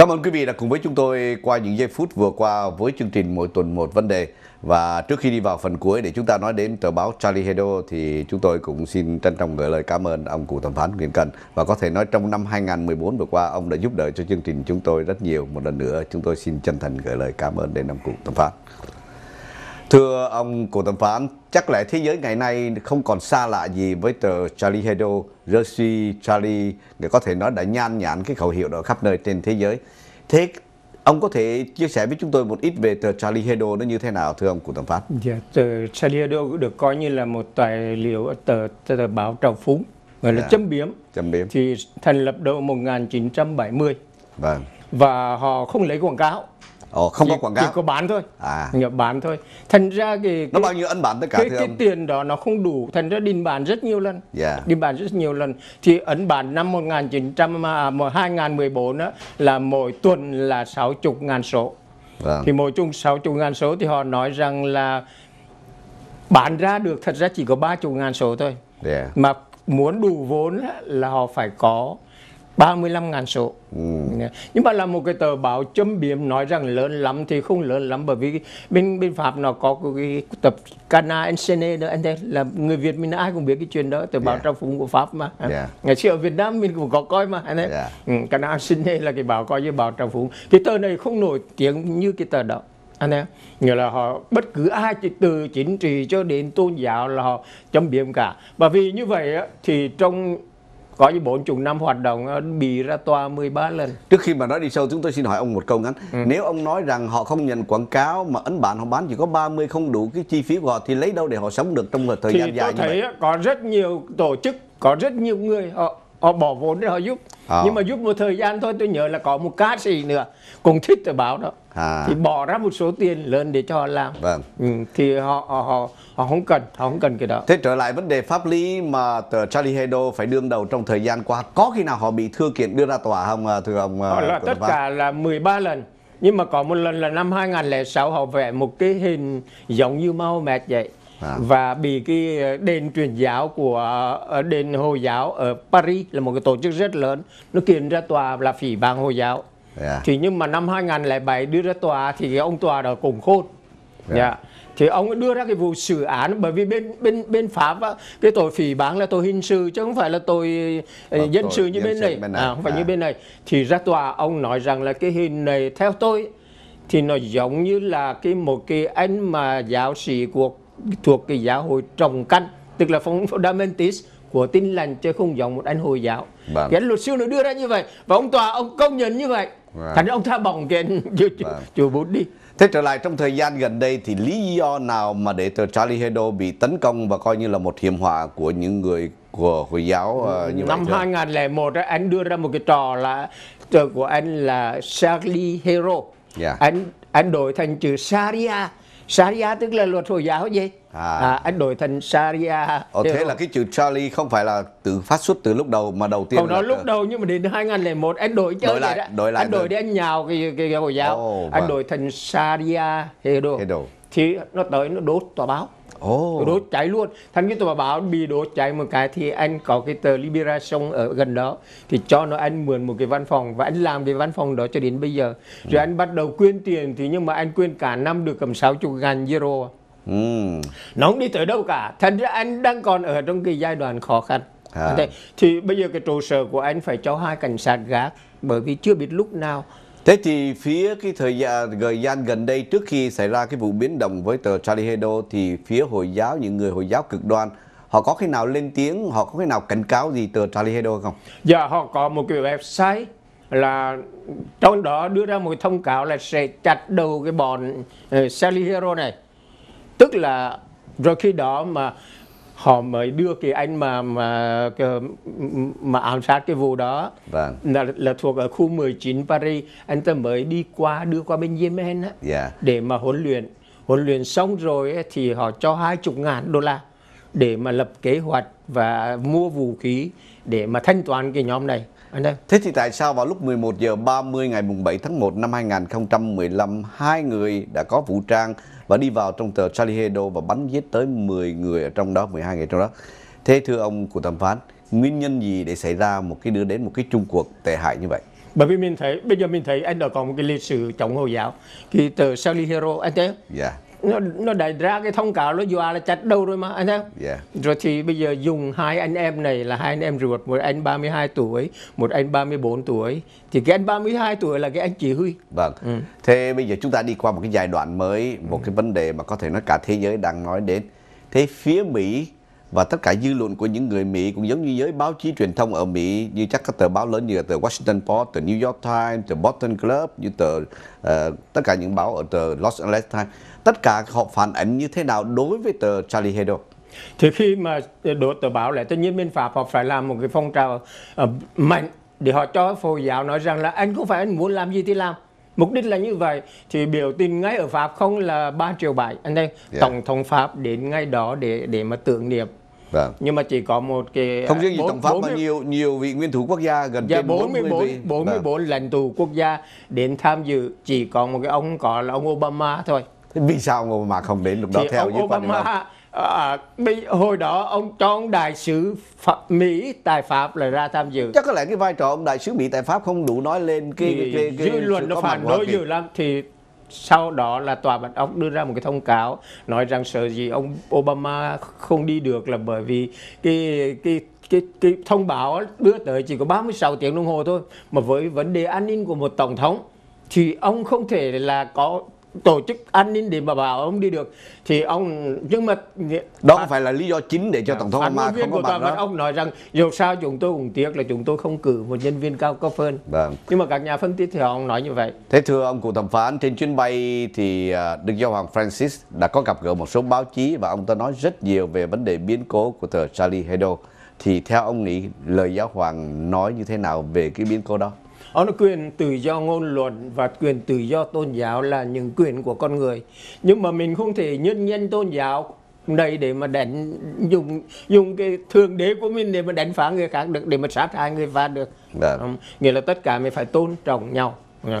Cảm ơn quý vị đã cùng với chúng tôi qua những giây phút vừa qua với chương trình mỗi tuần một vấn đề. Và trước khi đi vào phần cuối để chúng ta nói đến tờ báo Charlie Hebdo thì chúng tôi cũng xin trân trọng gửi lời cảm ơn ông cụ thẩm phán Nguyễn Cần và có thể nói trong năm 2014 vừa qua ông đã giúp đỡ cho chương trình chúng tôi rất nhiều. Một lần nữa chúng tôi xin chân thành gửi lời cảm ơn đến ông cụ thẩm phán. Thưa ông cổ thẩm phán, chắc lẽ thế giới ngày nay không còn xa lạ gì với tờ Charlie Hebdo, Jersey Charlie, để có thể nói đã nhan nhản cái khẩu hiệu đó khắp nơi trên thế giới. Thế ông có thể chia sẻ với chúng tôi một ít về tờ Charlie Hebdo nó như thế nào thưa ông cổ thẩm phán? yeah, dạ, tờ Charlie Hebdo được coi như là một tài liệu tờ, tờ, tờ báo trào phúng gọi là yeah. Dạ. châm biếm. Châm biếm. Thì thành lập đầu 1970. Vâng. Và họ không lấy quảng cáo Ồ, không chỉ, có quảng cáo. Chỉ có bán thôi. À. Nhập bán thôi. Thành ra cái, cái Nó bao nhiêu ấn bản tất cả cái, cái tiền đó nó không đủ, thành ra đình bản rất nhiều lần. Yeah. Dạ. Đình bán rất nhiều lần. Thì ấn bản năm 1900 à, 2014 đó là mỗi tuần là 60 ngàn số. Vâng. Thì mỗi chung 60 ngàn số thì họ nói rằng là bán ra được thật ra chỉ có 30 ngàn số thôi. Yeah. Dạ. Mà muốn đủ vốn là họ phải có 35.000 số. Ừ. Dạ. Nhưng mà là một cái tờ báo châm biếm nói rằng lớn lắm thì không lớn lắm bởi vì bên bên Pháp nó có cái tập Cana NCN đó anh thấy là người Việt mình ai cũng biết cái chuyện đó tờ báo yeah. Dạ. trang phụng của Pháp mà. Yeah. Dạ. Ngày xưa ở Việt Nam mình cũng có coi mà anh thấy. Yeah. Ừ, Cana NCN là cái báo coi với báo trang phụng Cái tờ này không nổi tiếng như cái tờ đó anh em nghĩa là họ bất cứ ai từ chính trị cho đến tôn giáo là họ chấm biếm cả bởi vì như vậy á, thì trong có như bốn chục năm hoạt động ờ, bị ra tòa 13 lần trước khi mà nói đi sâu chúng tôi xin hỏi ông một câu ngắn ừ. nếu ông nói rằng họ không nhận quảng cáo mà ấn bản họ bán chỉ có 30 không đủ cái chi phí của họ thì lấy đâu để họ sống được trong một thời thì gian dài như vậy thì tôi thấy có rất nhiều tổ chức có rất nhiều người họ họ bỏ vốn để họ giúp à. nhưng mà giúp một thời gian thôi tôi nhớ là có một ca sĩ nữa cũng thích tờ báo đó à. thì bỏ ra một số tiền lớn để cho họ làm vâng. ừ, thì họ, họ họ họ không cần họ không cần cái đó thế trở lại vấn đề pháp lý mà tờ Charlie Hebdo phải đương đầu trong thời gian qua có khi nào họ bị thư kiện đưa ra tòa không à, thưa ông à, họ là tất cả là 13 lần nhưng mà có một lần là năm 2006 họ vẽ một cái hình giống như mao Mahomet vậy À. Và bị cái ờ, đền truyền giáo của ờ, đền Hồi giáo ở Paris là một cái tổ chức rất lớn, nó kiện ra tòa là phỉ bang Hồi giáo. Yeah. Dạ. Thì nhưng mà năm 2007 đưa ra tòa thì cái ông tòa đó cùng khôn. Yeah. Dạ. Yeah. Dạ. Thì ông đưa ra cái vụ xử án bởi vì bên bên bên Pháp á, cái tội phỉ báng là tội hình sự chứ không phải là tội Còn ờ, vâng, dân tội, sự như bên này. bên à, này, à, không phải à. như bên này. Thì ra tòa ông nói rằng là cái hình này theo tôi thì nó giống như là cái một cái anh mà giáo sĩ của thuộc cái giáo hội trồng canh tức là fundamentalist của tin lành chứ không giống một anh hồi giáo vâng. cái luật sư nó đưa ra như vậy và ông tòa ông công nhận như vậy vâng. thành ông tha bỏng cái chùa vâng. chùa bút đi thế trở lại trong thời gian gần đây thì lý do nào mà để từ Charlie Hebdo bị tấn công và coi như là một hiểm họa của những người của hồi giáo uh, như năm vậy 2001 đó, anh đưa ra một cái trò là trò của anh là Charlie Hero yeah. Dạ. anh anh đổi thành chữ Sharia Sharia tức là luật Hồi giáo gì? À. à anh đổi thành Sharia. Ồ, ờ, thế là cái chữ Charlie không phải là từ phát xuất từ lúc đầu mà đầu tiên. Không nói lúc đầu nhưng mà đến 2001 anh đổi chơi đổi lại, vậy đó. Đổi lại anh đổi đi anh nhào cái, cái, cái Hồi giáo. Oh, anh vâng. đổi thành Sharia Hedo. Hedo. Thì nó tới nó đốt tòa báo oh. đốt cháy luôn thằng kia tôi mà báo bị đốt cháy một cái thì anh có cái tờ liberation ở gần đó thì cho nó anh mượn một cái văn phòng và anh làm cái văn phòng đó cho đến bây giờ rồi ừ. anh bắt đầu quyên tiền thì nhưng mà anh quyên cả năm được cầm 60 ngàn euro à. ừ. nó không đi tới đâu cả thành ra anh đang còn ở trong cái giai đoạn khó khăn à. thì, thì bây giờ cái trụ sở của anh phải cho hai cảnh sát gác bởi vì chưa biết lúc nào Thế thì phía cái thời gian, thời gian gần đây trước khi xảy ra cái vụ biến động với tờ Charlie Hebdo thì phía Hồi giáo, những người Hồi giáo cực đoan họ có khi nào lên tiếng, họ có khi nào cảnh cáo gì tờ Charlie Hebdo không? Dạ, họ có một cái website là trong đó đưa ra một thông cáo là sẽ chặt đầu cái bọn ờ, Charlie Hebdo này. Tức là rồi khi đó mà họ mới đưa cái anh mà mà mà ám sát cái vụ đó vâng. là là thuộc ở khu 19 Paris anh ta mới đi qua đưa qua bên Yemen á yeah. Dạ. để mà huấn luyện huấn luyện xong rồi ấy, thì họ cho hai chục ngàn đô la để mà lập kế hoạch và mua vũ khí để mà thanh toán cái nhóm này anh Đăng. Thế thì tại sao vào lúc 11 giờ 30 ngày mùng 7 tháng 1 năm 2015 hai người đã có vũ trang và đi vào trong tờ Charlie Hebdo và bắn giết tới 10 người ở trong đó 12 người trong đó. Thế thưa ông của thẩm phán, nguyên nhân gì để xảy ra một cái đưa đến một cái chung cuộc tệ hại như vậy? bởi vì mình thấy bây giờ mình thấy anh đã có một cái lịch sử chống hồi giáo thì tờ Charlie Hero anh thấy yeah nó nó đẩy ra cái thông cáo nó dọa là chặt đầu rồi mà anh em yeah. rồi thì bây giờ dùng hai anh em này là hai anh em ruột một anh 32 tuổi một anh 34 tuổi thì cái anh 32 tuổi là cái anh chỉ huy vâng ừ. thế bây giờ chúng ta đi qua một cái giai đoạn mới một ừ. cái vấn đề mà có thể nói cả thế giới đang nói đến thế phía Mỹ và tất cả dư luận của những người Mỹ cũng giống như giới báo chí truyền thông ở Mỹ như chắc các tờ báo lớn như là tờ Washington Post, tờ New York Times, tờ Boston Globe, như tờ uh, tất cả những báo ở tờ Los Angeles Times, tất cả họ phản ánh như thế nào đối với tờ Charlie Hebdo? Thì khi mà đổ tờ báo lại tất nhiên bên Pháp họ phải làm một cái phong trào uh, mạnh để họ cho Phô giáo nói rằng là anh cũng phải anh muốn làm gì thì làm mục đích là như vậy thì biểu tình ngay ở pháp không là 3 triệu bảy anh đây yeah. Dạ. tổng thống pháp đến ngay đó để để mà tưởng niệm Vâng. Nhưng mà chỉ có một cái Không riêng gì 4, tổng pháp 40, mà nhiều nhiều vị nguyên thủ quốc gia gần dạ, trên 44 40 vị. 44 vâng. lãnh tụ quốc gia đến tham dự chỉ có một cái ông có là ông Obama thôi. Thế vì sao ông Obama không đến lúc đó Thì theo ông Obama à, à hồi đó ông cho ông đại sứ Pháp, Mỹ tại Pháp là ra tham dự chắc có lẽ cái vai trò ông đại sứ Mỹ tại Pháp không đủ nói lên cái, cái, cái, cái dư luận nó phản đối dữ lắm thì sau đó là tòa bạch ốc đưa ra một cái thông cáo nói rằng sợ gì ông Obama không đi được là bởi vì cái cái cái, cái thông báo đưa tới chỉ có 36 tiếng đồng hồ thôi mà với vấn đề an ninh của một tổng thống thì ông không thể là có tổ chức an ninh để mà bảo ông đi được thì ông nhưng mà đó không à, phải là lý do chính để cho à, tổng thống Obama không có bằng đó. ông nói rằng dù sao chúng tôi cũng tiếc là chúng tôi không cử một nhân viên cao cấp hơn vâng. nhưng mà các nhà phân tích thì ông nói như vậy thế thưa ông cựu thẩm phán trên chuyến bay thì à, đức giáo hoàng Francis đã có gặp gỡ một số báo chí và ông ta nói rất nhiều về vấn đề biến cố của tờ Charlie Hebdo thì theo ông nghĩ lời giáo hoàng nói như thế nào về cái biến cố đó đó là quyền tự do ngôn luận và quyền tự do tôn giáo là những quyền của con người. Nhưng mà mình không thể nhân nhân tôn giáo này để mà đánh dùng dùng cái thượng đế của mình để mà đánh phá người khác được để mà sát hại người và được. Đã. Vâng. Nghĩa là tất cả mình phải tôn trọng nhau. Dạ.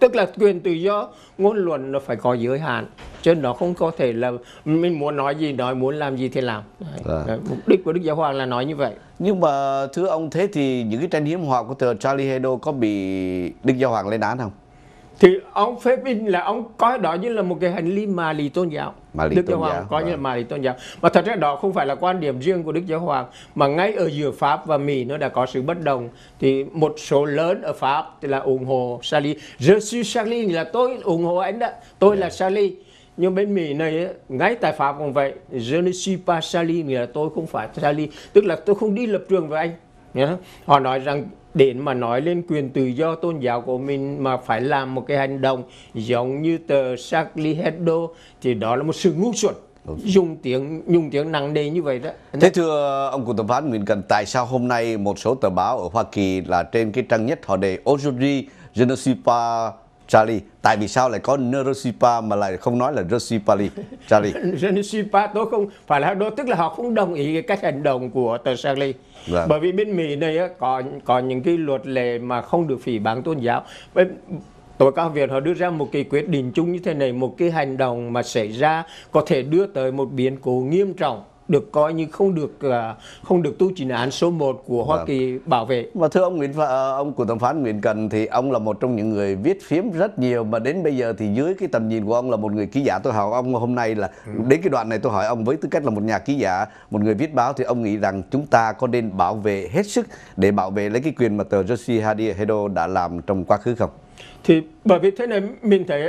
tức là quyền tự do ngôn luận nó phải có giới hạn chứ nó không có thể là mình muốn nói gì nói muốn làm gì thì làm Đấy. Dạ. Dạ. mục đích của đức giáo hoàng là nói như vậy nhưng mà thưa ông thế thì những cái tranh hiếm họa của tờ Charlie Hebdo có bị đức giáo hoàng lên án không thì ông phê bình là ông coi đó như là một cái hành lý mà lý tôn giáo mà lý đức tôn giáo hoàng coi như là mà lý tôn giáo mà thật ra đó không phải là quan điểm riêng của đức giáo hoàng mà ngay ở giữa pháp và mỹ nó đã có sự bất đồng thì một số lớn ở pháp thì là ủng hộ charlie je suis charlie là tôi ủng hộ anh đó tôi yeah. là dạ. charlie nhưng bên Mỹ này ngay tại Pháp cũng vậy Je ne suis pas Charlie nghĩa là tôi không phải Charlie tức là tôi không đi lập trường với anh nhá. họ nói rằng đến mà nói lên quyền tự do tôn giáo của mình mà phải làm một cái hành động giống như tờ Charlie Hebdo thì đó là một sự ngu xuẩn dùng tiếng dùng tiếng nặng nề như vậy đó thế thưa ông cụ tập phán mình Cần tại sao hôm nay một số tờ báo ở Hoa Kỳ là trên cái trang nhất họ đề aujourd'hui je ne suis pas Charlie, tại vì sao lại có Nerosipa mà lại không nói là Rosipali? Charlie. Nerosipa tôi không phải là đó tức là họ không đồng ý cái cách hành động của tờ Charlie. Vâng. Bởi vì bên Mỹ này có có những cái luật lệ mà không được phỉ báng tôn giáo. Tối cao Việt họ đưa ra một cái quyết định chung như thế này, một cái hành động mà xảy ra có thể đưa tới một biến cố nghiêm trọng được coi như không được là không được tu trình án số 1 của Hoa vâng. Kỳ bảo vệ. Và thưa ông Nguyễn ờ, ông của thẩm phán Nguyễn Cần thì ông là một trong những người viết phím rất nhiều mà đến bây giờ thì dưới cái tầm nhìn của ông là một người ký giả tôi hỏi ông hôm nay là ừ. đến cái đoạn này tôi hỏi ông với tư cách là một nhà ký giả, một người viết báo thì ông nghĩ rằng chúng ta có nên bảo vệ hết sức để bảo vệ lấy cái quyền mà tờ Joshi Hadi Hedo đã làm trong quá khứ không? Thì bởi vì thế này mình thấy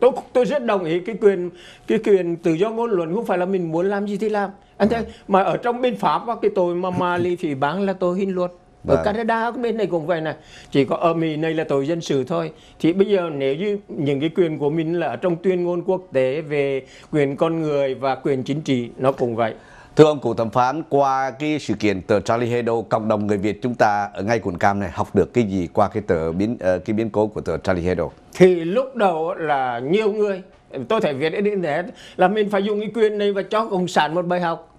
tôi tôi rất đồng ý cái quyền cái quyền tự do ngôn luận không phải là mình muốn làm gì thì làm anh thấy mà ở trong bên Pháp á, cái tôi mà Mali phỉ bán là tôi hình luôn ở vâng. Canada bên này cũng vậy này chỉ có ở Mỹ này là tội dân sự thôi thì bây giờ nếu như những cái quyền của mình là ở trong tuyên ngôn quốc tế về quyền con người và quyền chính trị nó cũng vậy Thưa ông cụ thẩm phán, qua cái sự kiện tờ Charlie Hebdo, cộng đồng người Việt chúng ta ở ngay quận cam này học được cái gì qua cái tờ biến ờ, cái biến cố của tờ Charlie Hebdo? Thì lúc đầu là nhiều người, tôi thấy Việt Internet là mình phải dùng cái quyền này và cho cộng sản một bài học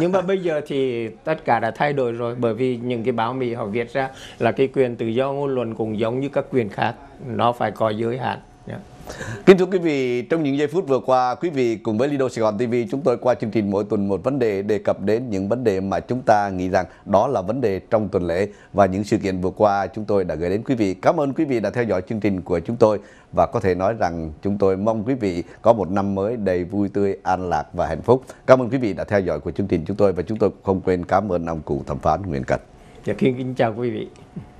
nhưng mà bây giờ thì tất cả đã thay đổi rồi bởi vì những cái báo mỹ họ viết ra là cái quyền tự do ngôn luận cũng giống như các quyền khác nó phải có giới hạn Yeah. Dạ. Kính thưa quý vị, trong những giây phút vừa qua, quý vị cùng với Lido Sài Gòn TV chúng tôi qua chương trình mỗi tuần một vấn đề đề cập đến những vấn đề mà chúng ta nghĩ rằng đó là vấn đề trong tuần lễ và những sự kiện vừa qua chúng tôi đã gửi đến quý vị. Cảm ơn quý vị đã theo dõi chương trình của chúng tôi và có thể nói rằng chúng tôi mong quý vị có một năm mới đầy vui tươi, an lạc và hạnh phúc. Cảm ơn quý vị đã theo dõi của chương trình chúng tôi và chúng tôi không quên cảm ơn ông cụ thẩm phán Nguyễn Cật. Dạ, kính chào quý vị.